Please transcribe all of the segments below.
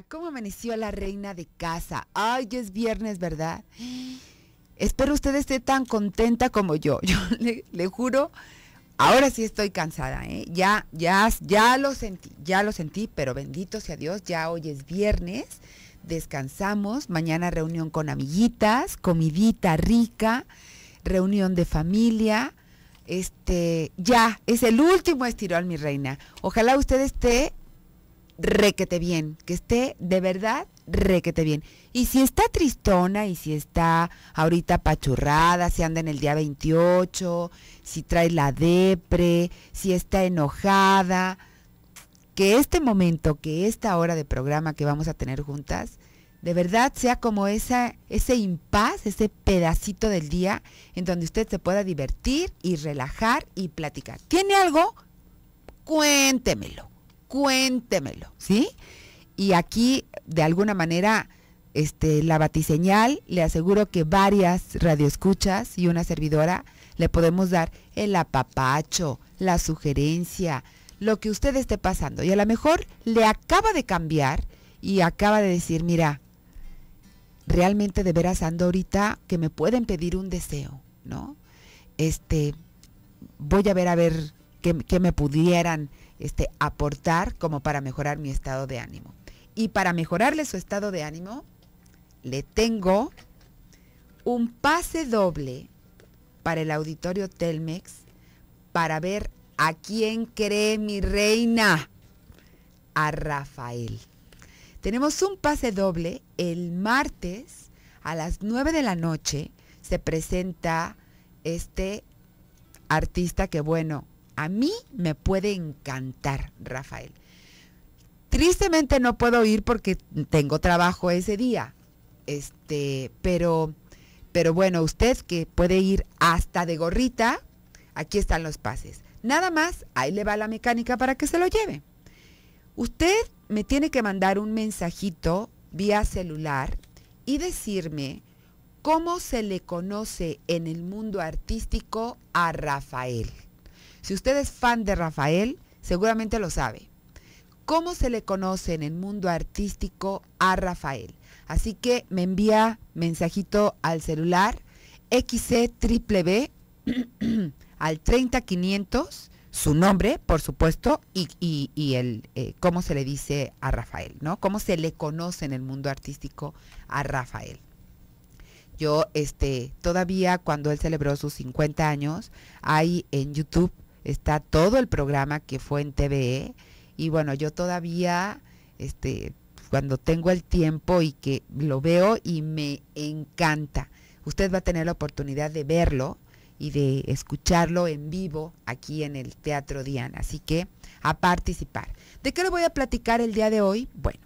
¿cómo amaneció la reina de casa? Ay, es viernes, ¿verdad? Espero usted esté tan contenta como yo. Yo le, juro, ahora sí estoy cansada, ¿eh? Ya, ya, ya lo sentí, ya lo sentí, pero bendito sea Dios, ya hoy es viernes, descansamos, mañana reunión con amiguitas, comidita rica, reunión de familia. Este, ya, es el último estirol mi reina. Ojalá usted esté requete bien, que esté de verdad requete bien. Y si está tristona y si está ahorita pachurrada, si anda en el día 28, si trae la depre, si está enojada, que este momento, que esta hora de programa que vamos a tener juntas, de verdad sea como esa, ese impas, ese pedacito del día en donde usted se pueda divertir y relajar y platicar. ¿Tiene algo? Cuéntemelo cuéntemelo, ¿sí? Y aquí, de alguna manera, este, la batiseñal, le aseguro que varias radioescuchas y una servidora le podemos dar el apapacho, la sugerencia, lo que usted esté pasando. Y a lo mejor le acaba de cambiar y acaba de decir, mira, realmente de veras ando ahorita que me pueden pedir un deseo, ¿no? Este, voy a ver a ver qué me pudieran este, aportar como para mejorar mi estado de ánimo. Y para mejorarle su estado de ánimo, le tengo un pase doble para el auditorio Telmex para ver a quién cree mi reina, a Rafael. Tenemos un pase doble el martes a las 9 de la noche se presenta este artista que bueno, a mí me puede encantar, Rafael. Tristemente no puedo ir porque tengo trabajo ese día. Este, pero, pero bueno, usted que puede ir hasta de gorrita, aquí están los pases. Nada más, ahí le va la mecánica para que se lo lleve. Usted me tiene que mandar un mensajito vía celular y decirme cómo se le conoce en el mundo artístico a Rafael. Si usted es fan de Rafael, seguramente lo sabe. ¿Cómo se le conoce en el mundo artístico a Rafael? Así que me envía mensajito al celular XCBB al 30500, su nombre, por supuesto, y, el eh, cómo se le dice a Rafael, ¿no? Cómo se le conoce en el mundo artístico a Rafael. Yo, este, todavía cuando él celebró sus 50 años, hay en YouTube está todo el programa que fue en TVE y bueno, yo todavía este cuando tengo el tiempo y que lo veo y me encanta. Usted va a tener la oportunidad de verlo y de escucharlo en vivo aquí en el Teatro Diana, así que a participar. ¿De qué le voy a platicar el día de hoy? Bueno,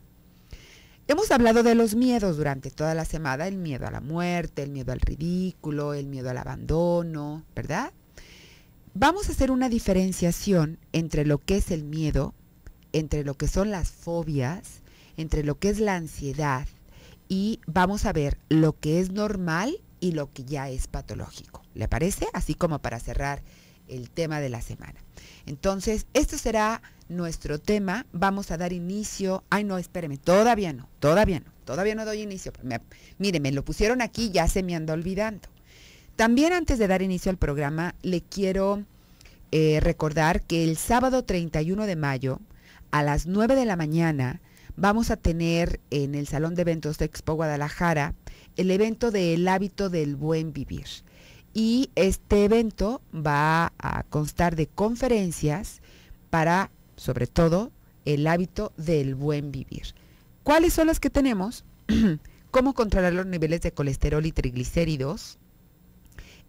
Hemos hablado de los miedos durante toda la semana, el miedo a la muerte, el miedo al ridículo, el miedo al abandono, ¿verdad? Vamos a hacer una diferenciación entre lo que es el miedo, entre lo que son las fobias, entre lo que es la ansiedad y vamos a ver lo que es normal y lo que ya es patológico. ¿Le parece? Así como para cerrar el tema de la semana. Entonces, esto será nuestro tema. Vamos a dar inicio. Ay, no, espéreme, todavía no, todavía no, todavía no doy inicio. Me, me lo pusieron aquí, ya se me anda olvidando. También antes de dar inicio al programa, le quiero eh, recordar que el sábado 31 de mayo, a las 9 de la mañana, vamos a tener en el Salón de Eventos de Expo Guadalajara el evento del el hábito del buen vivir. Y este evento va a constar de conferencias para, sobre todo, el hábito del buen vivir. ¿Cuáles son las que tenemos? ¿Cómo controlar los niveles de colesterol y triglicéridos?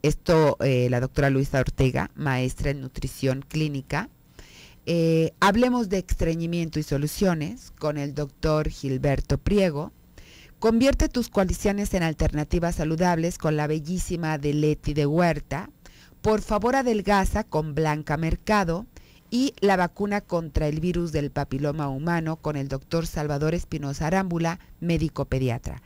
Esto eh, la doctora Luisa Ortega, maestra en nutrición clínica. Eh, hablemos de estreñimiento y soluciones con el doctor Gilberto Priego. Convierte tus coaliciones en alternativas saludables con la bellísima de de Huerta. Por favor, adelgaza con Blanca Mercado y la vacuna contra el virus del papiloma humano con el doctor Salvador Espinosa Arámbula, médico pediatra.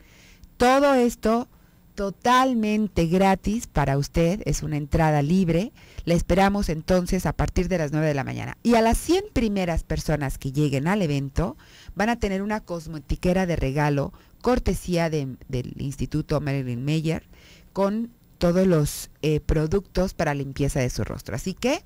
Todo esto totalmente gratis para usted, es una entrada libre. La esperamos entonces a partir de las 9 de la mañana. Y a las 100 primeras personas que lleguen al evento van a tener una cosmetiquera de regalo, cortesía del Instituto Marilyn Meyer con todos los eh, productos para limpieza de su rostro. Así que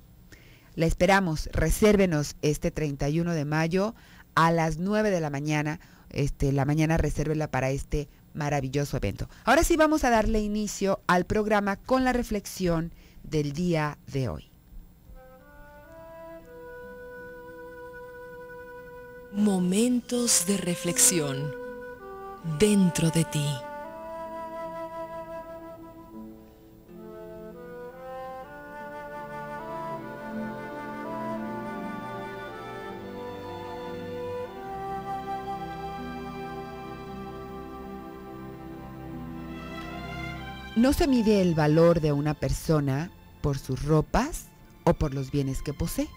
la esperamos, resérvenos este 31 de mayo a las 9 de la mañana. Este, la mañana resérvela para este maravilloso evento. Ahora sí vamos a darle inicio al programa con la reflexión del día de hoy. Momentos de reflexión dentro de ti. No se mide el valor de una persona por sus ropas o por los bienes que posee.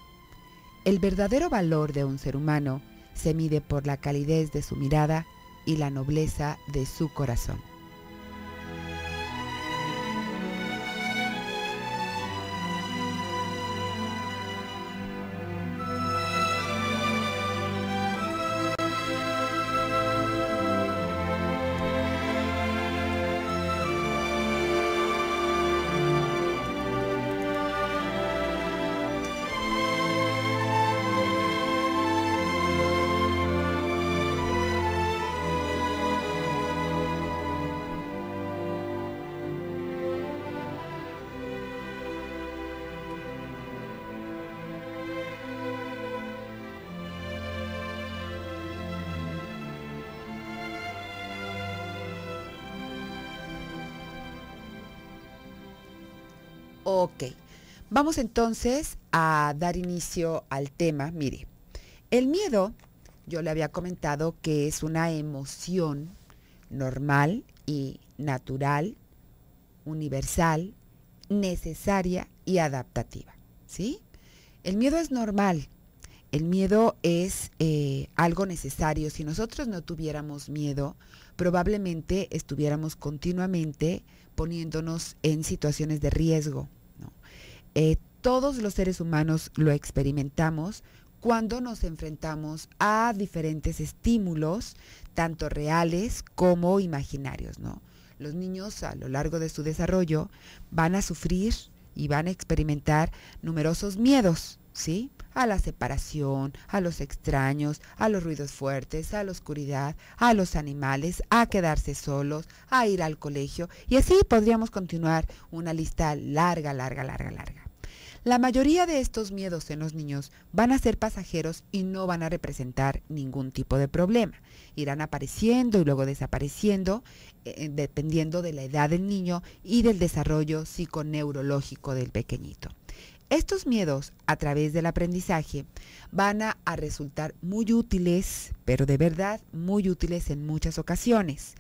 El verdadero valor de un ser humano se mide por la calidez de su mirada y la nobleza de su corazón. Vamos entonces a dar inicio al tema. Mire, el miedo, yo le había comentado que es una emoción normal y natural, universal, necesaria y adaptativa. ¿Sí? El miedo es normal. El miedo es eh, algo necesario. Si nosotros no tuviéramos miedo, probablemente estuviéramos continuamente poniéndonos en situaciones de riesgo eh, todos los seres humanos lo experimentamos cuando nos enfrentamos a diferentes estímulos, tanto reales como imaginarios, ¿no? Los niños a lo largo de su desarrollo van a sufrir y van a experimentar numerosos miedos, ¿sí? a la separación, a los extraños, a los ruidos fuertes, a la oscuridad, a los animales, a quedarse solos, a ir al colegio y así podríamos continuar una lista larga, larga, larga, larga. La mayoría de estos miedos en los niños van a ser pasajeros y no van a representar ningún tipo de problema. Irán apareciendo y luego desapareciendo eh, eh, dependiendo de la edad del niño y del desarrollo psiconeurológico del pequeñito. Estos miedos, a través del aprendizaje, van a, resultar muy útiles, pero de verdad muy útiles en muchas ocasiones,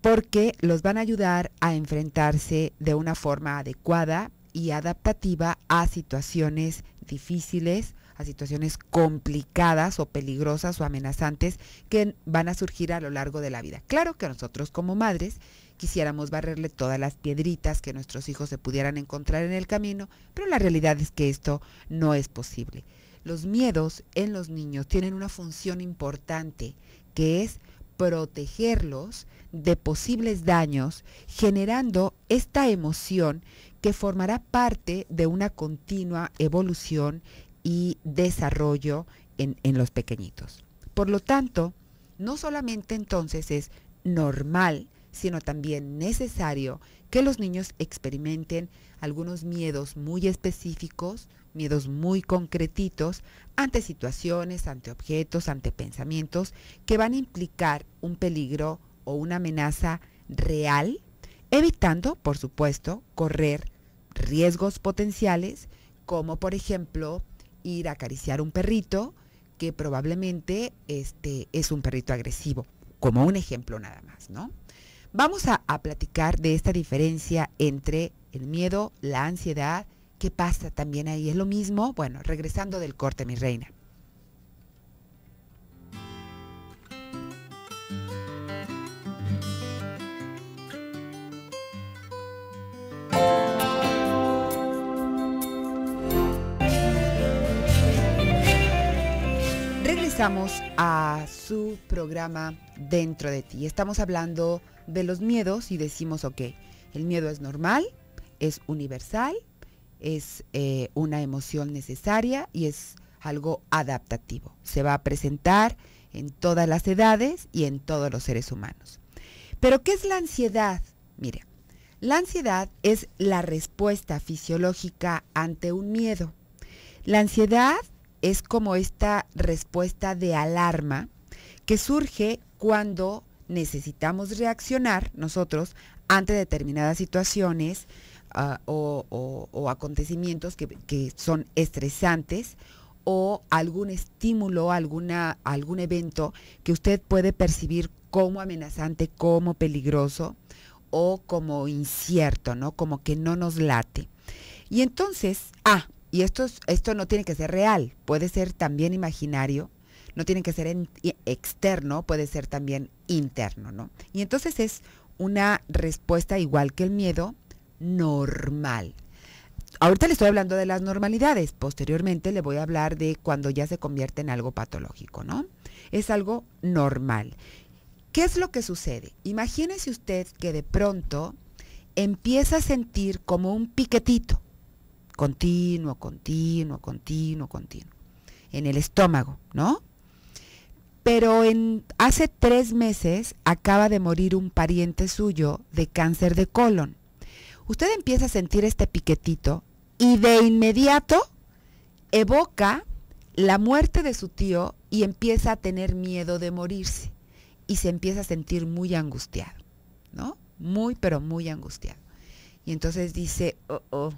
porque los van a ayudar a enfrentarse de una forma adecuada y adaptativa a situaciones difíciles a situaciones complicadas o peligrosas o amenazantes que van a surgir a lo largo de la vida. Claro que nosotros como madres quisiéramos barrerle todas las piedritas que nuestros hijos se pudieran encontrar en el camino, pero la realidad es que esto no es posible. Los miedos en los niños tienen una función importante que es protegerlos de posibles daños, generando esta emoción que formará parte de una continua evolución y desarrollo en, en los pequeñitos. Por lo tanto, no solamente entonces es normal, sino también necesario que los niños experimenten algunos miedos muy específicos, miedos muy concretitos ante situaciones, ante objetos, ante pensamientos que van a implicar un peligro o una amenaza real, evitando, por supuesto, correr riesgos potenciales como por ejemplo ir a acariciar un perrito que probablemente este, es un perrito agresivo, como un ejemplo nada más, ¿no? Vamos a, a platicar de esta diferencia entre el miedo, la ansiedad, qué pasa también ahí, es lo mismo. Bueno, regresando del corte, mi reina. a su programa Dentro de ti. Estamos hablando de los miedos y decimos, ok, el miedo es normal, es universal, es eh, una emoción necesaria y es algo adaptativo. Se va a presentar en todas las edades y en todos los seres humanos. Pero ¿qué es la ansiedad? Mira, la ansiedad es la respuesta fisiológica ante un miedo. La ansiedad es como esta respuesta de alarma que surge cuando necesitamos reaccionar nosotros ante determinadas situaciones ah, o, acontecimientos que, son estresantes o algún estímulo, alguna, algún evento que usted puede percibir como amenazante, como peligroso o como incierto, ¿no? Como que no nos late. Y entonces, ah, y esto, esto no tiene que ser real, puede ser también imaginario, no tiene que ser externo, puede ser también interno, ¿no? Y entonces es una respuesta igual que el miedo, normal. Ahorita le estoy hablando de las normalidades, posteriormente le voy a hablar de cuando ya se convierte en algo patológico, ¿no? Es algo normal. ¿Qué es lo que sucede? Imagínese usted que de pronto empieza a sentir como un piquetito, continuo, continuo, continuo, continuo, en el estómago, ¿no? Pero en, hace tres meses acaba de morir un pariente suyo de cáncer de colon. Usted empieza a sentir este piquetito y de inmediato evoca la muerte de su tío y empieza a tener miedo de morirse y se empieza a sentir muy angustiado, ¿no? Muy, pero muy angustiado. Y entonces dice, oh, oh,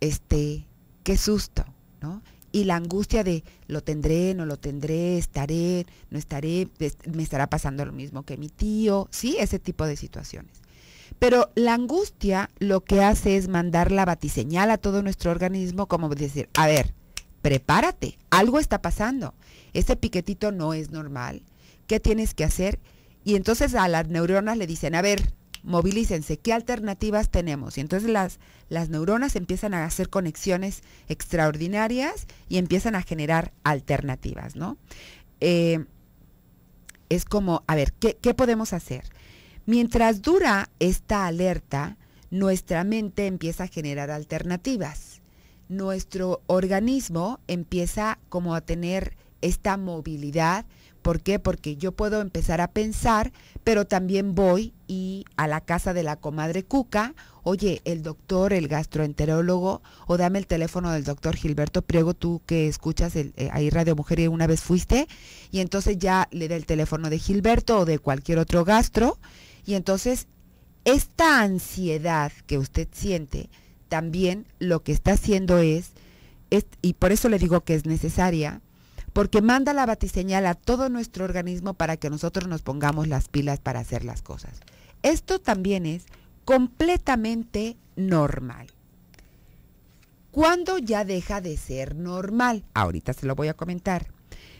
este, qué susto, ¿no? Y la angustia de lo tendré, no lo tendré, estaré, no estaré, me estará pasando lo mismo que mi tío, sí, ese tipo de situaciones. Pero la angustia lo que hace es mandar la batiseñal a todo nuestro organismo como decir, a ver, prepárate, algo está pasando, este piquetito no es normal, ¿qué tienes que hacer? Y entonces a las neuronas le dicen, a ver, movilícense, ¿qué alternativas tenemos? Y entonces las, las neuronas empiezan a hacer conexiones extraordinarias y empiezan a generar alternativas, ¿no? Eh, es como, a ver, ¿qué, ¿qué, podemos hacer? Mientras dura esta alerta, nuestra mente empieza a generar alternativas. Nuestro organismo empieza como a tener esta movilidad ¿Por qué? Porque yo puedo empezar a pensar, pero también voy y a la casa de la comadre Cuca, oye, el doctor, el gastroenterólogo, o dame el teléfono del doctor Gilberto Priego, tú que escuchas eh, ahí Radio Mujer y una vez fuiste, y entonces ya le da el teléfono de Gilberto o de cualquier otro gastro, y entonces esta ansiedad que usted siente, también lo que está haciendo es y por eso le digo que es necesaria, porque manda la batiseñal a todo nuestro organismo para que nosotros nos pongamos las pilas para hacer las cosas. Esto también es completamente normal. ¿Cuándo ya deja de ser normal? Ahorita se lo voy a comentar.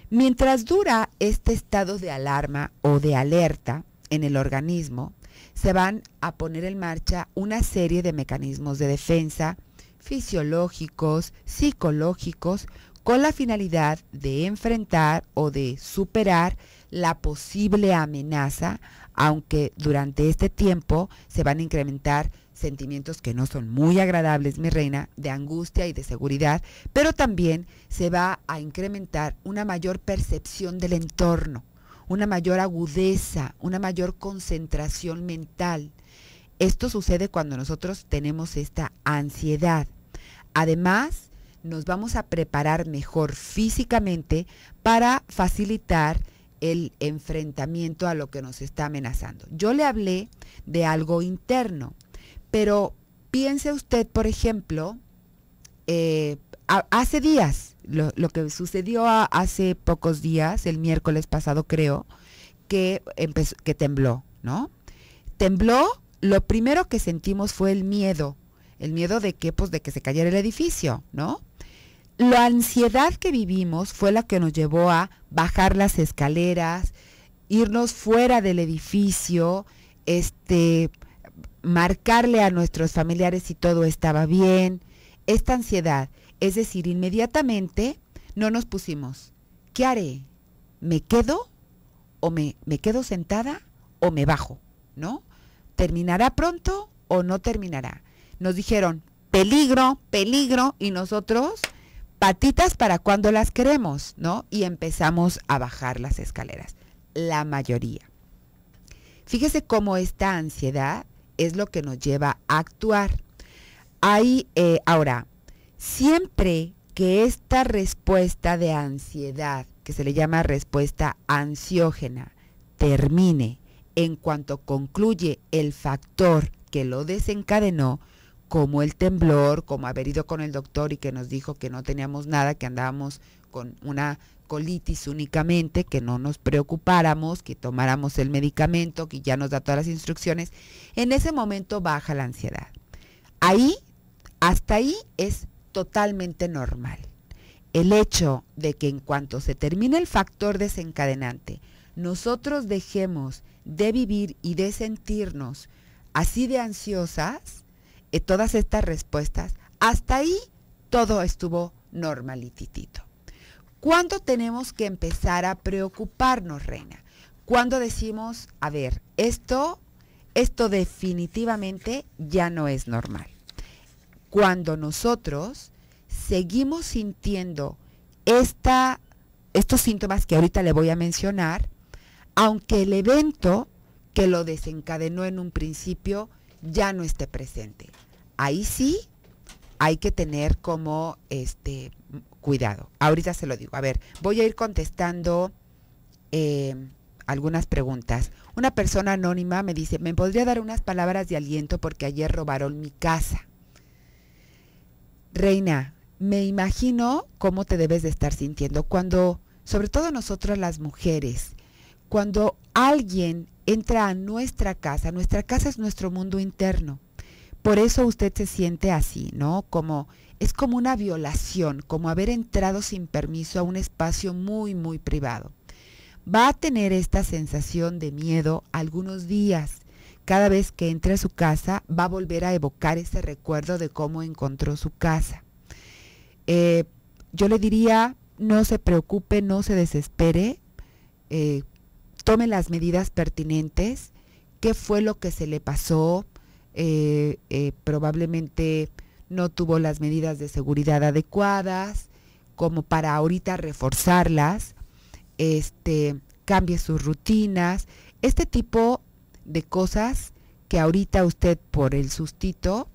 Mientras dura este estado de alarma o de alerta en el organismo, se van a poner en marcha una serie de mecanismos de defensa fisiológicos, psicológicos, con la finalidad de enfrentar o de superar la posible amenaza, aunque durante este tiempo se van a incrementar sentimientos que no son muy agradables, mi reina, de angustia y de seguridad, pero también se va a incrementar una mayor percepción del entorno, una mayor agudeza, una mayor concentración mental. Esto sucede cuando nosotros tenemos esta ansiedad. Además, nos vamos a preparar mejor físicamente para facilitar el enfrentamiento a lo que nos está amenazando. Yo le hablé de algo interno, pero piense usted, por ejemplo, eh, hace días, lo, que sucedió hace pocos días, el miércoles pasado creo, que, que tembló, ¿no? Tembló, lo primero que sentimos fue el miedo, el miedo de que, pues, de que se cayera el edificio, ¿no? la ansiedad que vivimos fue la que nos llevó a bajar las escaleras, irnos fuera del edificio, este, marcarle a nuestros familiares si todo estaba bien. Esta ansiedad, es decir, inmediatamente no nos pusimos, ¿qué haré? ¿Me quedo? ¿O me, me quedo sentada? ¿O me bajo? ¿No? ¿Terminará pronto o no terminará? Nos dijeron, peligro, peligro, y nosotros patitas para cuando las queremos, ¿no? Y empezamos a bajar las escaleras, la mayoría. Fíjese cómo esta ansiedad es lo que nos lleva a actuar. Eh, ahora, siempre que esta respuesta de ansiedad, que se le llama respuesta ansiógena, termine en cuanto concluye el factor que lo desencadenó, como el temblor, como haber ido con el doctor y que nos dijo que no teníamos nada, que andábamos con una colitis únicamente, que no nos preocupáramos, que tomáramos el medicamento, que ya nos da todas las instrucciones, en ese momento baja la ansiedad. Ahí, hasta ahí es totalmente normal. El hecho de que en cuanto se termine el factor desencadenante, nosotros dejemos de vivir y de sentirnos así de ansiosas, eh, todas estas respuestas, hasta ahí todo estuvo normalititito. ¿Cuándo tenemos que empezar a preocuparnos, Reina? Cuando decimos, a ver, esto, esto definitivamente ya no es normal. Cuando nosotros seguimos sintiendo esta, estos síntomas que ahorita le voy a mencionar, aunque el evento que lo desencadenó en un principio ya no esté presente. Ahí sí hay que tener como este cuidado. Ahorita se lo digo. A ver, voy a ir contestando em, algunas preguntas. Una persona anónima me dice, ¿me podría dar unas palabras de aliento porque ayer robaron mi casa? Reina, me imagino cómo te debes de estar sintiendo cuando, sobre todo nosotros las mujeres, cuando alguien entra a nuestra casa. Nuestra casa es nuestro mundo interno. Por eso usted se siente así, ¿no? Como es como una violación, como haber entrado sin permiso a un espacio muy, muy privado. Va a tener esta sensación de miedo algunos días. Cada vez que entre a su casa va a volver a evocar ese recuerdo de cómo encontró su casa. Eh, yo le diría, no se preocupe, no se desespere. Eh, tome las medidas pertinentes, qué fue lo que se le pasó, eh, eh, probablemente no tuvo las medidas de seguridad adecuadas, como para ahorita reforzarlas, este, cambie sus rutinas, este tipo de cosas que ahorita usted por el sustito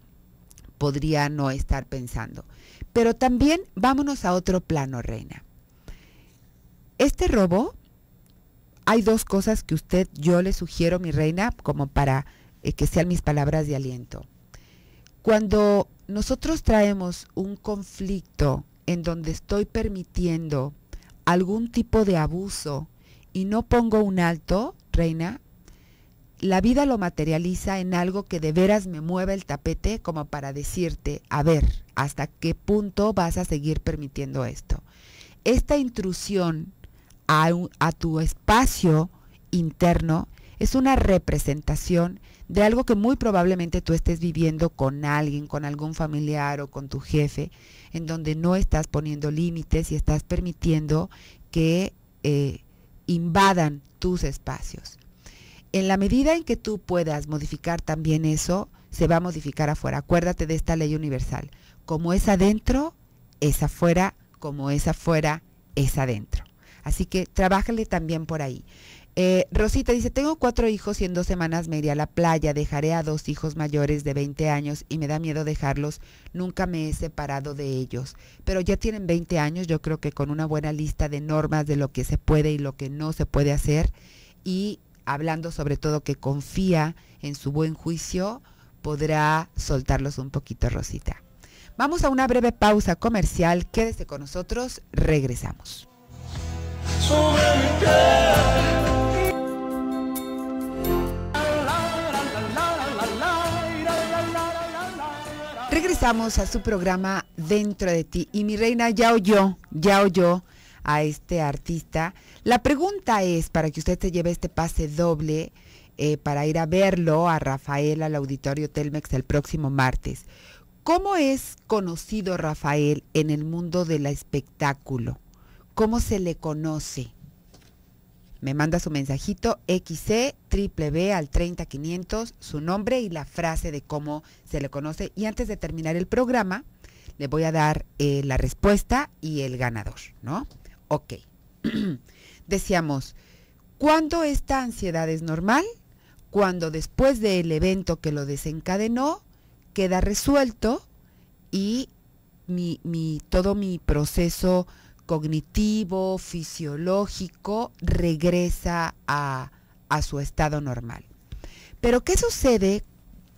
podría no estar pensando. Pero también vámonos a otro plano, reina. Este robo hay dos cosas que usted, yo le sugiero, mi reina, como para eh, que sean mis palabras de aliento. Cuando nosotros traemos un conflicto en donde estoy permitiendo algún tipo de abuso y no pongo un alto, reina, la vida lo materializa en algo que de veras me mueve el tapete como para decirte, a ver, ¿hasta qué punto vas a seguir permitiendo esto? Esta intrusión a, tu espacio interno es una representación de algo que muy probablemente tú estés viviendo con alguien, con algún familiar o con tu jefe, en donde no estás poniendo límites y estás permitiendo que eh, invadan tus espacios. En la medida en que tú puedas modificar también eso, se va a modificar afuera. Acuérdate de esta ley universal. Como es adentro, es afuera. Como es afuera, es adentro. Así que trabájale también por ahí. Eh, Rosita dice, tengo cuatro hijos y en dos semanas me iré a la playa, dejaré a dos hijos mayores de 20 años y me da miedo dejarlos, nunca me he separado de ellos, pero ya tienen 20 años, yo creo que con una buena lista de normas de lo que se puede y lo que no se puede hacer y hablando sobre todo que confía en su buen juicio, podrá soltarlos un poquito, Rosita. Vamos a una breve pausa comercial, quédese con nosotros, regresamos. Regresamos a su programa Dentro de ti y mi reina ya oyó, ya oyó a este artista. La pregunta es para que usted se lleve este pase doble eh, para ir a verlo a Rafael al auditorio Telmex el próximo martes. ¿Cómo es conocido Rafael en el mundo del espectáculo? cómo se le conoce. Me manda su mensajito XC triple B al 30500, su nombre y la frase de cómo se le conoce. Y antes de terminar el programa, le voy a dar eh, la respuesta y el ganador, ¿no? Ok. Decíamos, ¿cuándo esta ansiedad es normal? Cuando después del evento que lo desencadenó, queda resuelto y mi, todo mi proceso cognitivo, fisiológico, regresa a, su estado normal. Pero ¿qué sucede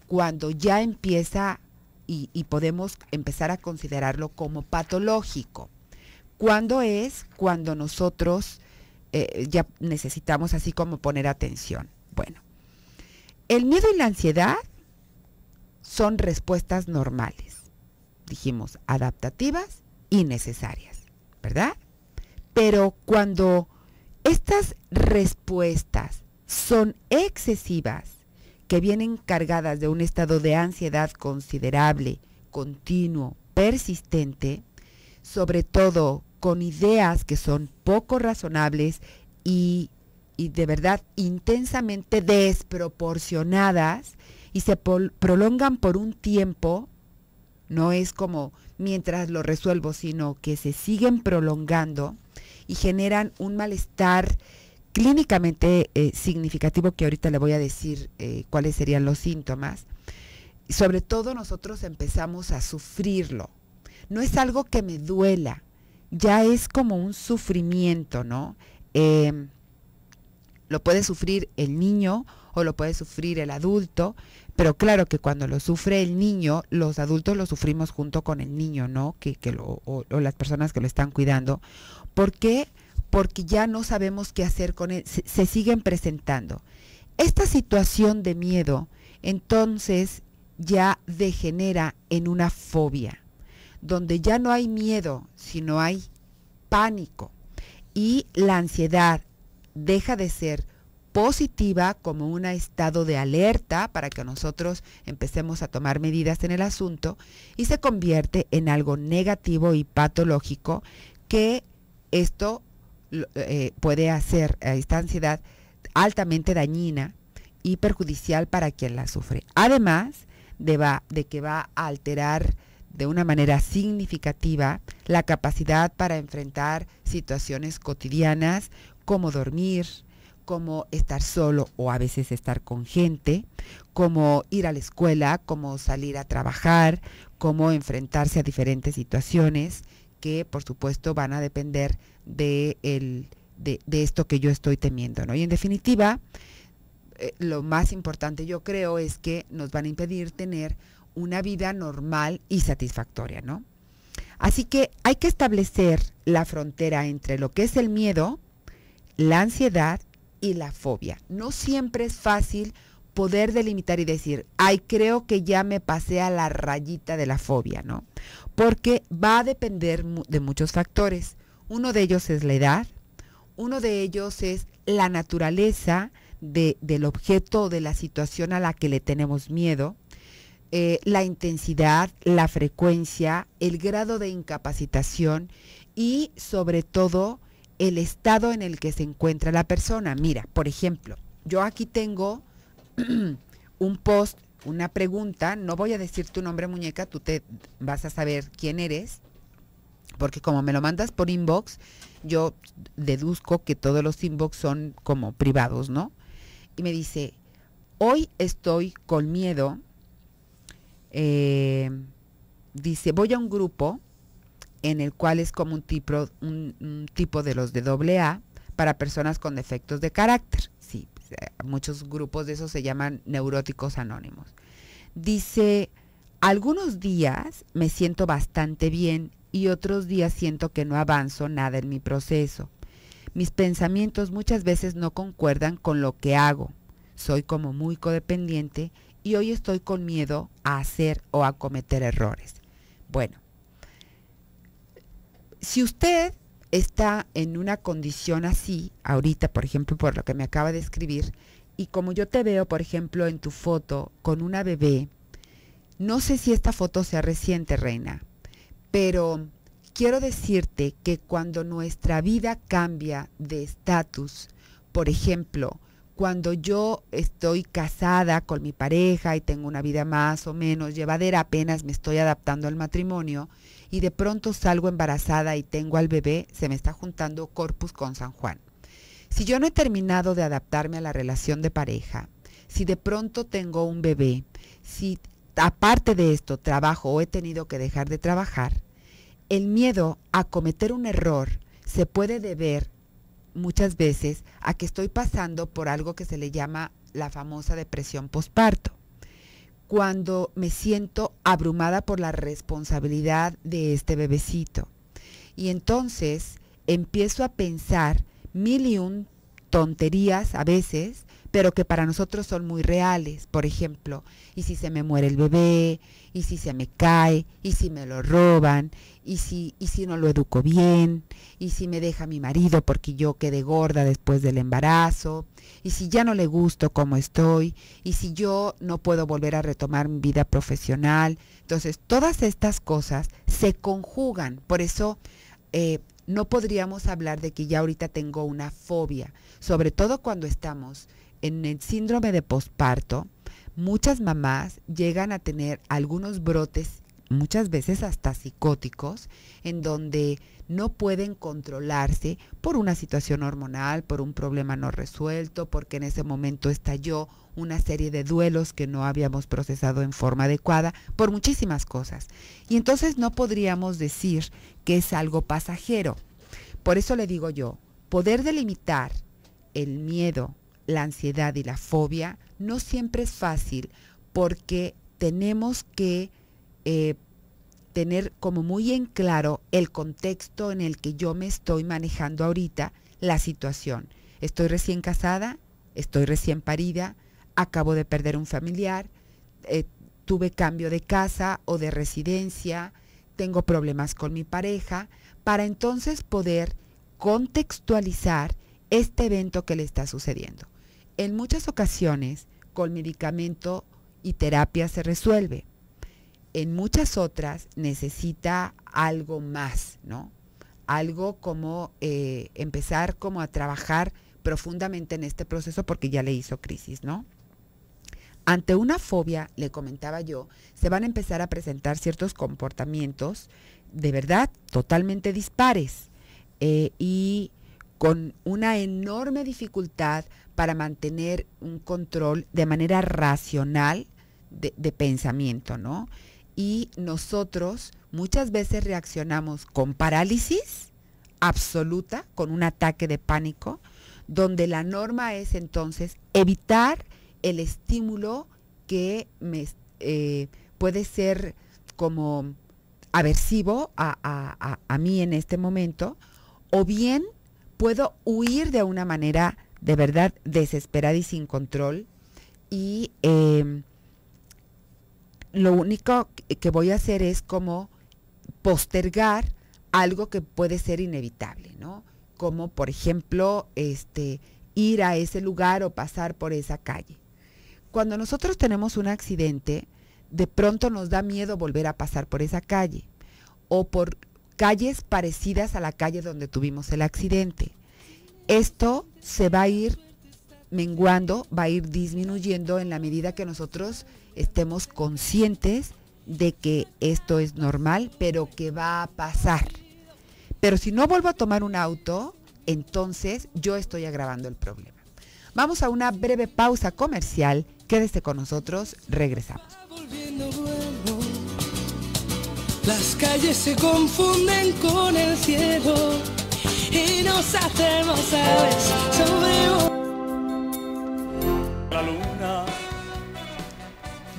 cuando ya empieza y, podemos empezar a considerarlo como patológico? ¿Cuándo es cuando nosotros eh, ya necesitamos así como poner atención? Bueno, el miedo y la ansiedad son respuestas normales, dijimos, adaptativas y necesarias. ¿verdad? Pero cuando estas respuestas son excesivas, que vienen cargadas de un estado de ansiedad considerable, continuo, persistente, sobre todo con ideas que son poco razonables y, de verdad intensamente desproporcionadas y se prolongan por un tiempo, no es como mientras lo resuelvo, sino que se siguen prolongando y generan un malestar clínicamente eh, significativo que ahorita le voy a decir eh, cuáles serían los síntomas. Sobre todo nosotros empezamos a sufrirlo. No es algo que me duela, ya es como un sufrimiento, ¿no? Em, lo puede sufrir el niño o lo puede sufrir el adulto, pero claro que cuando lo sufre el niño, los adultos lo sufrimos junto con el niño, ¿no? Que, o, las personas que lo están cuidando. ¿Por qué? Porque ya no sabemos qué hacer con él. Se, se siguen presentando. Esta situación de miedo, entonces, ya degenera en una fobia, donde ya no hay miedo, sino hay pánico. Y la ansiedad deja de ser positiva como un estado de alerta para que nosotros empecemos a tomar medidas en el asunto y se convierte en algo negativo y patológico que esto eh, puede hacer a esta ansiedad altamente dañina y perjudicial para quien la sufre. Además de, de que va a alterar de una manera significativa la capacidad para enfrentar situaciones cotidianas como dormir, como estar solo o a veces estar con gente, como ir a la escuela, como salir a trabajar, como enfrentarse a diferentes situaciones que por supuesto van a depender de, de, esto que yo estoy temiendo. ¿no? Y en definitiva, eh, lo más importante yo creo es que nos van a impedir tener una vida normal y satisfactoria, ¿no? Así que hay que establecer la frontera entre lo que es el miedo, la ansiedad y la fobia. No siempre es fácil poder delimitar y decir, ay, creo que ya me pasé a la rayita de la fobia, ¿no? Porque va a depender de muchos factores. Uno de ellos es la edad, uno de ellos es la naturaleza del objeto o de la situación a la que le tenemos miedo, eh, la intensidad, la frecuencia, el grado de incapacitación y sobre todo el estado en el que se encuentra la persona. Mira, por ejemplo, yo aquí tengo un post, una pregunta, no voy a decir tu nombre muñeca, tú te vas a saber quién eres, porque como me lo mandas por inbox, yo deduzco que todos los inbox son como privados, ¿no? Y me dice, hoy estoy con miedo, eh, dice, voy a un grupo en el cual es como un tipo, un, tipo de los de doble A para personas con defectos de carácter. Sí, pues, eh, muchos grupos de esos se llaman neuróticos anónimos. Dice, algunos días me siento bastante bien y otros días siento que no avanzo nada en mi proceso. Mis pensamientos muchas veces no concuerdan con lo que hago. Soy como muy codependiente y hoy estoy con miedo a hacer o a cometer errores. Bueno, si usted está en una condición así, ahorita, por ejemplo, por lo que me acaba de escribir, y como yo te veo, por ejemplo, en tu foto con una bebé, no sé si esta foto sea reciente, Reina, pero quiero decirte que cuando nuestra vida cambia de estatus, por ejemplo, cuando yo estoy casada con mi pareja y tengo una vida más o menos llevadera, apenas me estoy adaptando al matrimonio, y de pronto salgo embarazada y tengo al bebé, se me está juntando Corpus con San Juan. Si yo no he terminado de adaptarme a la relación de pareja, si de pronto tengo un bebé, si aparte de esto trabajo o he tenido que dejar de trabajar, el miedo a cometer un error se puede deber muchas veces a que estoy pasando por algo que se le llama la famosa depresión posparto cuando me siento abrumada por la responsabilidad de este bebecito. Y entonces empiezo a pensar mil y un tonterías a veces pero que para nosotros son muy reales. Por ejemplo, ¿y si se me muere el bebé? ¿Y si se me cae? ¿Y si me lo roban? ¿Y si, y si no lo educo bien? ¿Y si me deja mi marido porque yo quedé gorda después del embarazo? ¿Y si ya no le gusto como estoy? ¿Y si yo no puedo volver a retomar mi vida profesional? Entonces, todas estas cosas se conjugan. Por eso... Eh, no podríamos hablar de que ya ahorita tengo una fobia, sobre todo cuando estamos en el síndrome de posparto, muchas mamás llegan a tener algunos brotes, muchas veces hasta psicóticos, en donde no pueden controlarse por una situación hormonal, por un problema no resuelto, porque en ese momento estalló una serie de duelos que no habíamos procesado en forma adecuada, por muchísimas cosas. Y entonces no podríamos decir que es algo pasajero. Por eso le digo yo, poder delimitar el miedo la ansiedad y la fobia no siempre es fácil porque tenemos que eh, tener como muy en claro el contexto en el que yo me estoy manejando ahorita la situación. Estoy recién casada, estoy recién parida, acabo de perder un familiar, eh, tuve cambio de casa o de residencia, tengo problemas con mi pareja, para entonces poder contextualizar este evento que le está sucediendo. En muchas ocasiones, con medicamento y terapia se resuelve. En muchas otras necesita algo más, ¿no? Algo como eh, empezar como a trabajar profundamente en este proceso porque ya le hizo crisis, ¿no? Ante una fobia, le comentaba yo, se van a empezar a presentar ciertos comportamientos de verdad totalmente dispares eh, y con una enorme dificultad para mantener un control de manera racional de, pensamiento, ¿no? Y nosotros muchas veces reaccionamos con parálisis absoluta, con un ataque de pánico, donde la norma es entonces evitar el estímulo que me, eh, puede ser como aversivo a, mí en este momento, o bien puedo huir de una manera de verdad desesperada y sin control. Y em, lo único que voy a hacer es como postergar algo que puede ser inevitable, ¿no? Como por ejemplo, este, ir a ese lugar o pasar por esa calle. Cuando nosotros tenemos un accidente, de pronto nos da miedo volver a pasar por esa calle o por calles parecidas a la calle donde tuvimos el accidente esto se va a ir menguando, va a ir disminuyendo en la medida que nosotros estemos conscientes de que esto es normal, pero que va a pasar. Pero si no vuelvo a tomar un auto, entonces yo estoy agravando el problema. Vamos a una breve pausa comercial. Quédese con nosotros, regresamos. Las calles se confunden con el cielo y nos hacemos la luna.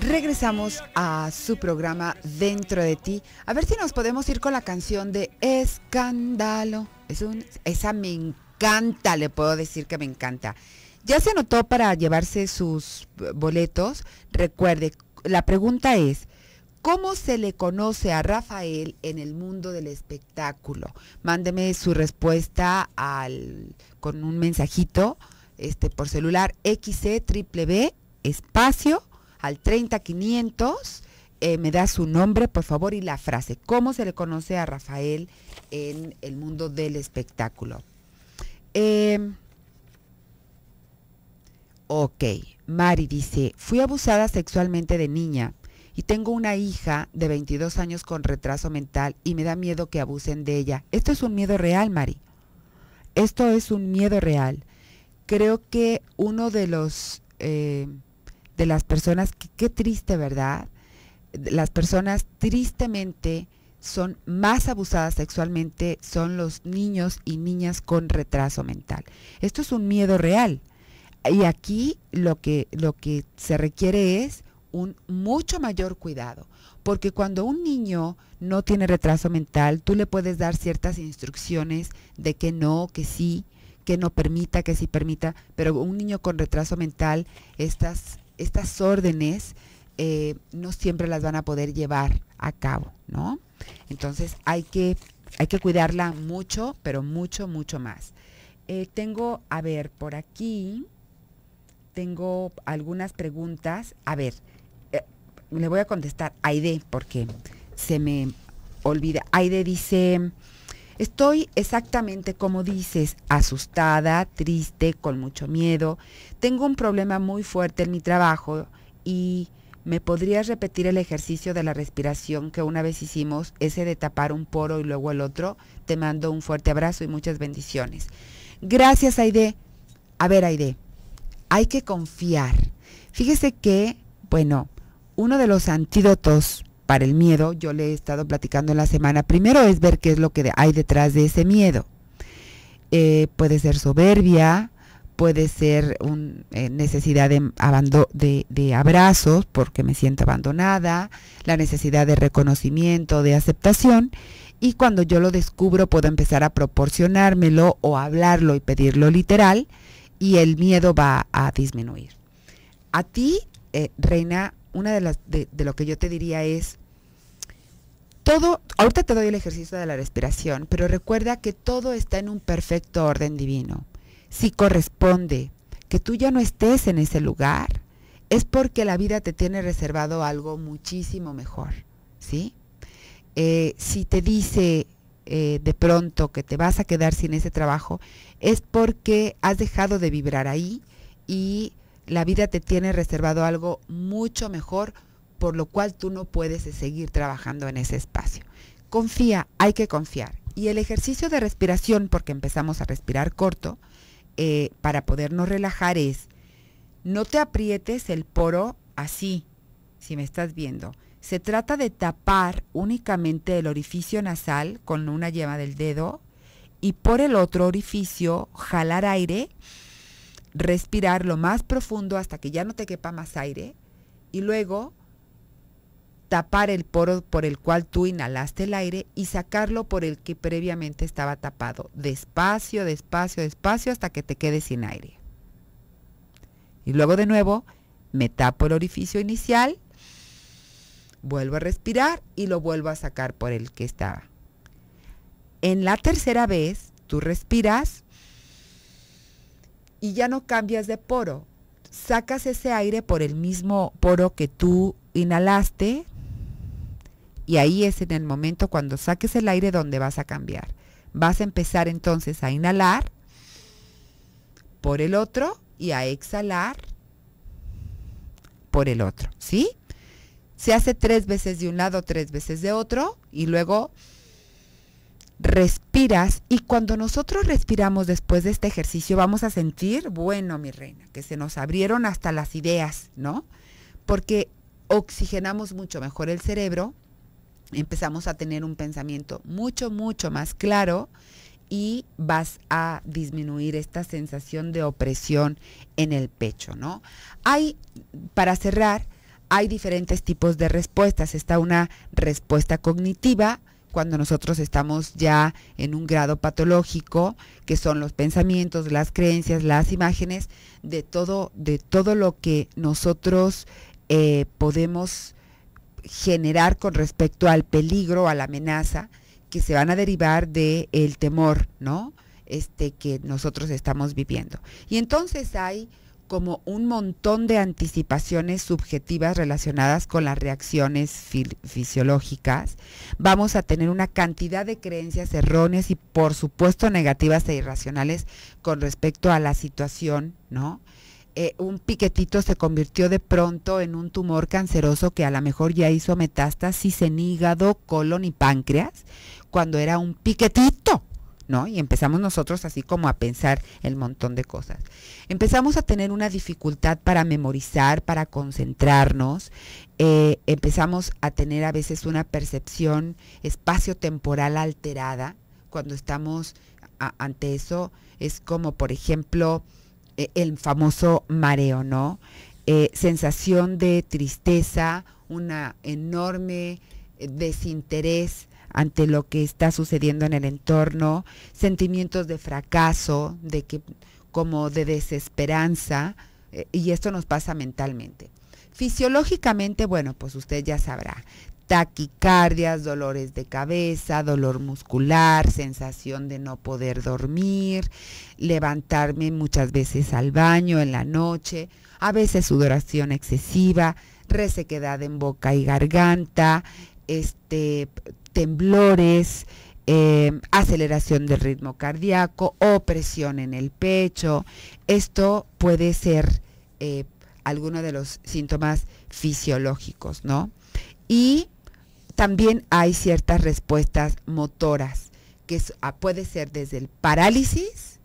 Regresamos a su programa Dentro de ti. A ver si nos podemos ir con la canción de Escándalo. Es un, esa me encanta, le puedo decir que me encanta. Ya se anotó para llevarse sus boletos. Recuerde, la pregunta es, ¿Cómo se le conoce a Rafael en el mundo del espectáculo? Mándeme su respuesta al, con un mensajito este, por celular XCBB espacio al 30500. Eh, me da su nombre, por favor, y la frase. ¿Cómo se le conoce a Rafael en el mundo del espectáculo? Em, ok, Mari dice, fui abusada sexualmente de niña y tengo una hija de 22 años con retraso mental y me da miedo que abusen de ella. Esto es un miedo real, Mari. Esto es un miedo real. Creo que uno de los eh, de las personas, qué triste, ¿verdad? Las personas tristemente son más abusadas sexualmente son los niños y niñas con retraso mental. Esto es un miedo real. Y aquí lo que, lo que se requiere es un mucho mayor cuidado, porque cuando un niño no tiene retraso mental, tú le puedes dar ciertas instrucciones de que no, que sí, que no permita, que sí permita, pero un niño con retraso mental, estas, estas órdenes eh, no siempre las van a poder llevar a cabo, ¿no? Entonces hay que, hay que cuidarla mucho, pero mucho, mucho más. Eh, tengo, a ver, por aquí tengo algunas preguntas. A ver, le voy a contestar Aide porque se me olvida. Aide dice, estoy exactamente como dices, asustada, triste, con mucho miedo. Tengo un problema muy fuerte en mi trabajo y ¿me podrías repetir el ejercicio de la respiración que una vez hicimos, ese de tapar un poro y luego el otro? Te mando un fuerte abrazo y muchas bendiciones. Gracias, Aide. A ver, Aide, hay que confiar. Fíjese que, bueno, uno de los antídotos para el miedo, yo le he estado platicando en la semana, primero es ver qué es lo que hay detrás de ese miedo. Eh, puede ser soberbia, puede ser eh, necesidad de, abrazos porque me siento abandonada, la necesidad de reconocimiento, de aceptación. Y cuando yo lo descubro puedo empezar a proporcionármelo o hablarlo y pedirlo literal y el miedo va a disminuir. A ti, eh, Reina, una de las de, lo que yo te diría es todo, ahorita te doy el ejercicio de la respiración, pero recuerda que todo está en un perfecto orden divino. Si corresponde que tú ya no estés en ese lugar, es porque la vida te tiene reservado algo muchísimo mejor, ¿sí? Eh, si te dice eh, de pronto que te vas a quedar sin ese trabajo, es porque has dejado de vibrar ahí y la vida te tiene reservado algo mucho mejor, por lo cual tú no puedes seguir trabajando en ese espacio. Confía, hay que confiar. Y el ejercicio de respiración, porque empezamos a respirar corto, eh, para podernos relajar es, no te aprietes el poro así, si me estás viendo. Se trata de tapar únicamente el orificio nasal con una yema del dedo y por el otro orificio jalar aire respirar lo más profundo hasta que ya no te quepa más aire y luego tapar el poro por el cual tú inhalaste el aire y sacarlo por el que previamente estaba tapado, despacio, despacio, despacio hasta que te quedes sin aire. Y luego de nuevo me tapo el orificio inicial, vuelvo a respirar y lo vuelvo a sacar por el que estaba. En la tercera vez, tú respiras y ya no cambias de poro. Sacas ese aire por el mismo poro que tú inhalaste y ahí es en el momento cuando saques el aire donde vas a cambiar. Vas a empezar entonces a inhalar por el otro y a exhalar por el otro, ¿sí? Se hace tres veces de un lado, tres veces de otro y luego respiras y cuando nosotros respiramos después de este ejercicio vamos a sentir, bueno, mi reina, que se nos abrieron hasta las ideas, ¿no? Porque oxigenamos mucho mejor el cerebro, empezamos a tener un pensamiento mucho, mucho más claro y vas a disminuir esta sensación de opresión en el pecho, ¿no? Hay, para cerrar, hay diferentes tipos de respuestas. Está una respuesta cognitiva, cuando nosotros estamos ya en un grado patológico, que son los pensamientos, las creencias, las imágenes, de todo, de todo lo que nosotros eh, podemos generar con respecto al peligro, a la amenaza, que se van a derivar del el temor, ¿no? Este que nosotros estamos viviendo. Y entonces hay como un montón de anticipaciones subjetivas relacionadas con las reacciones fisiológicas. Vamos a tener una cantidad de creencias erróneas y por supuesto negativas e irracionales con respecto a la situación, ¿no? Eh, un piquetito se convirtió de pronto en un tumor canceroso que a lo mejor ya hizo metástasis en hígado, colon y páncreas, cuando era un piquetito, y empezamos nosotros así como a pensar el montón de cosas. Empezamos a tener una dificultad para memorizar, para concentrarnos, eh, empezamos a tener a veces una percepción espacio-temporal alterada. Cuando estamos ante eso, es como, por ejemplo, eh, el famoso mareo, ¿no? Eh, sensación de tristeza, una enorme desinterés ante lo que está sucediendo en el entorno, sentimientos de fracaso, de que como de desesperanza, eh, y esto nos pasa mentalmente. Fisiológicamente, bueno, pues usted ya sabrá, taquicardias, dolores de cabeza, dolor muscular, sensación de no poder dormir, levantarme muchas veces al baño en la noche, a veces sudoración excesiva, resequedad en boca y garganta, este temblores, eh, aceleración del ritmo cardíaco o presión en el pecho. Esto puede ser eh, alguno de los síntomas fisiológicos, ¿no? Y también hay ciertas respuestas motoras, que ah, puede ser desde el parálisis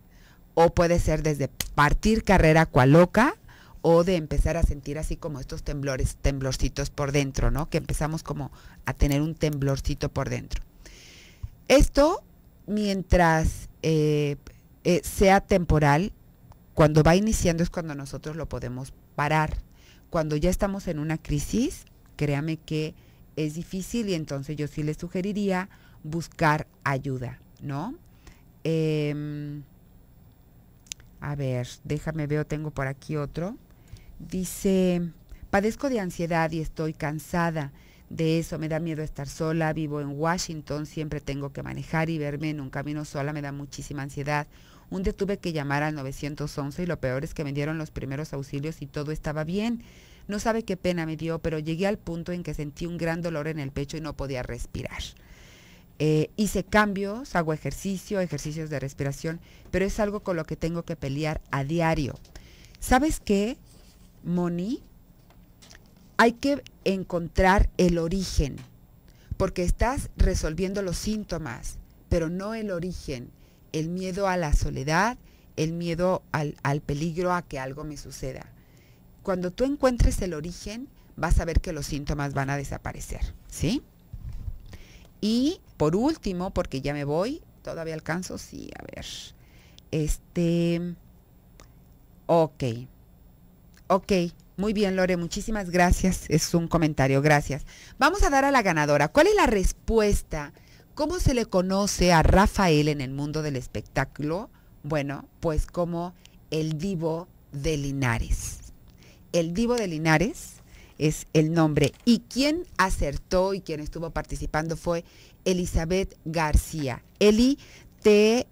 o puede ser desde partir carrera cualoca, o de empezar a sentir así como estos temblores, temblorcitos por dentro, ¿no? Que empezamos como a tener un temblorcito por dentro. Esto mientras eh, eh, sea temporal, cuando va iniciando es cuando nosotros lo podemos parar. Cuando ya estamos en una crisis, créame que es difícil y entonces yo sí le sugeriría buscar ayuda, ¿no? Em, a ver, déjame veo, tengo por aquí otro. Dice, padezco de ansiedad y estoy cansada de eso, me da miedo estar sola, vivo en Washington, siempre tengo que manejar y verme en un camino sola, me da muchísima ansiedad. Un día tuve que llamar al 911 y lo peor es que me dieron los primeros auxilios y todo estaba bien. No sabe qué pena me dio, pero llegué al punto en que sentí un gran dolor en el pecho y no podía respirar. Eh, hice cambios, hago ejercicio, ejercicios de respiración, pero es algo con lo que tengo que pelear a diario. ¿Sabes qué? Moni, hay que encontrar el origen, porque estás resolviendo los síntomas, pero no el origen, el miedo a la soledad, el miedo al, al peligro a que algo me suceda. Cuando tú encuentres el origen, vas a ver que los síntomas van a desaparecer, ¿sí? Y por último, porque ya me voy, todavía alcanzo, sí, a ver. Este, ok. Ok, muy bien, Lore, muchísimas gracias. Es un comentario, gracias. Vamos a dar a la ganadora. ¿Cuál es la respuesta? ¿Cómo se le conoce a Rafael en el mundo del espectáculo? Bueno, pues como el divo de Linares. El divo de Linares es el nombre. Y quien acertó y quien estuvo participando fue Elizabeth García. Eli, te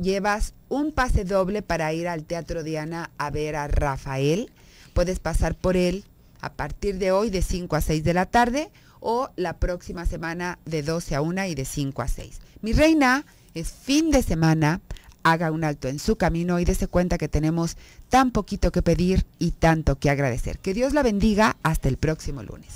llevas un pase doble para ir al Teatro Diana a ver a Rafael puedes pasar por él a partir de hoy de 5 a 6 de la tarde o la próxima semana de 12 a 1 y de 5 a 6. Mi reina, es fin de semana, haga un alto en su camino y dése cuenta que tenemos tan poquito que pedir y tanto que agradecer. Que Dios la bendiga hasta el próximo lunes.